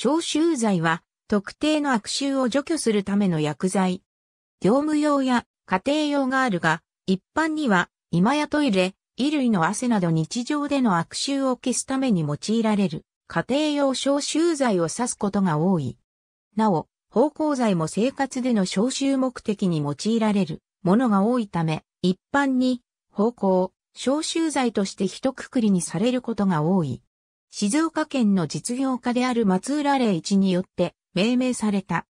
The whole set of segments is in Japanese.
消臭剤は特定の悪臭を除去するための薬剤。業務用や家庭用があるが、一般には今やトイレ、衣類の汗など日常での悪臭を消すために用いられる家庭用消臭剤を指すことが多い。なお、芳香剤も生活での消臭目的に用いられるものが多いため、一般に芳香、消臭剤として一括りにされることが多い。静岡県の実業家である松浦霊一によって命名された。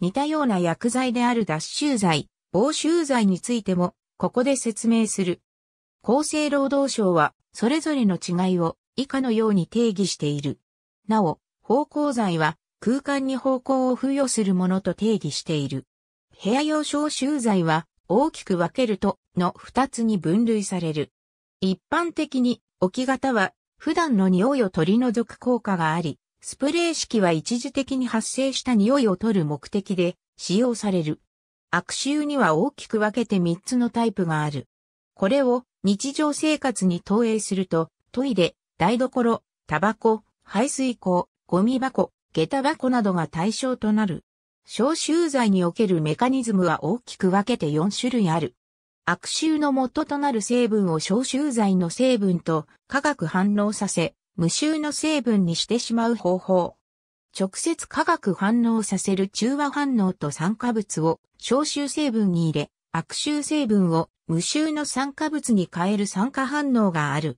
似たような薬剤である脱臭剤、防臭剤についても、ここで説明する。厚生労働省は、それぞれの違いを以下のように定義している。なお、芳香剤は、空間に芳香を付与するものと定義している。部屋用消臭剤は、大きく分けると、の二つに分類される。一般的に、置き方は普段の匂いを取り除く効果があり、スプレー式は一時的に発生した匂いを取る目的で使用される。悪臭には大きく分けて3つのタイプがある。これを日常生活に投影すると、トイレ、台所、タバコ、排水口、ゴミ箱、下駄箱などが対象となる。消臭剤におけるメカニズムは大きく分けて4種類ある。悪臭の元となる成分を消臭剤の成分と化学反応させ、無臭の成分にしてしまう方法。直接化学反応させる中和反応と酸化物を消臭成分に入れ、悪臭成分を無臭の酸化物に変える酸化反応がある。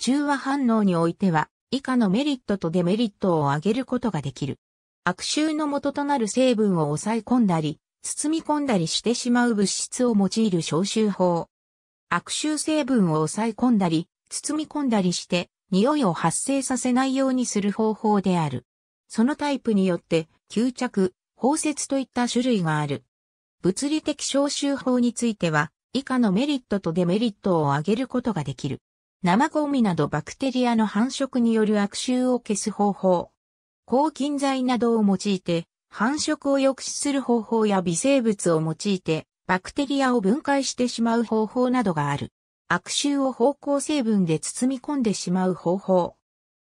中和反応においては、以下のメリットとデメリットを挙げることができる。悪臭の元となる成分を抑え込んだり、包み込んだりしてしまう物質を用いる消臭法。悪臭成分を抑え込んだり、包み込んだりして、匂いを発生させないようにする方法である。そのタイプによって、吸着、包摂といった種類がある。物理的消臭法については、以下のメリットとデメリットを挙げることができる。生ゴミなどバクテリアの繁殖による悪臭を消す方法。抗菌剤などを用いて繁殖を抑止する方法や微生物を用いて、バクテリアを分解してしまう方法などがある。悪臭を方向成分で包み込んでしまう方法。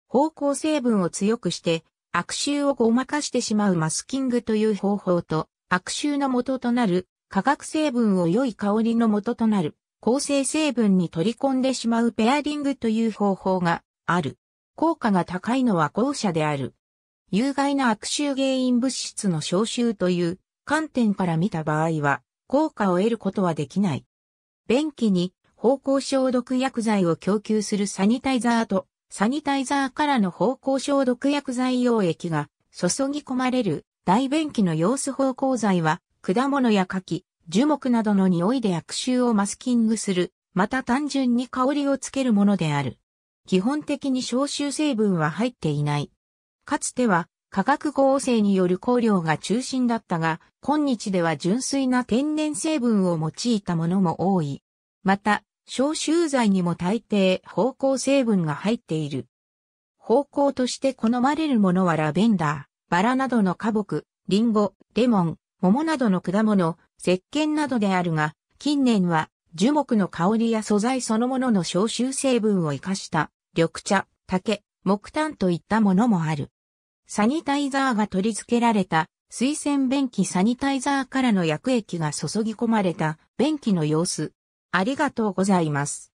方向成分を強くして、悪臭をごまかしてしまうマスキングという方法と、悪臭の元となる、化学成分を良い香りの元となる、構成成分に取り込んでしまうペアリングという方法がある。効果が高いのは後者である。有害な悪臭原因物質の消臭という観点から見た場合は、効果を得ることはできない。便器に芳香消毒薬剤を供給するサニタイザーと、サニタイザーからの芳香消毒薬剤溶液が注ぎ込まれる大便器の様子芳香剤は、果物や柿、樹木などの匂いで悪臭をマスキングする、また単純に香りをつけるものである。基本的に消臭成分は入っていない。かつては化学合成による香料が中心だったが、今日では純粋な天然成分を用いたものも多い。また、消臭剤にも大抵芳香成分が入っている。芳香として好まれるものはラベンダー、バラなどの花木、リンゴ、レモン、桃などの果物、石鹸などであるが、近年は樹木の香りや素材そのものの消臭成分を活かした緑茶、竹、木炭といったものもある。サニタイザーが取り付けられた水洗便器サニタイザーからの薬液が注ぎ込まれた便器の様子。ありがとうございます。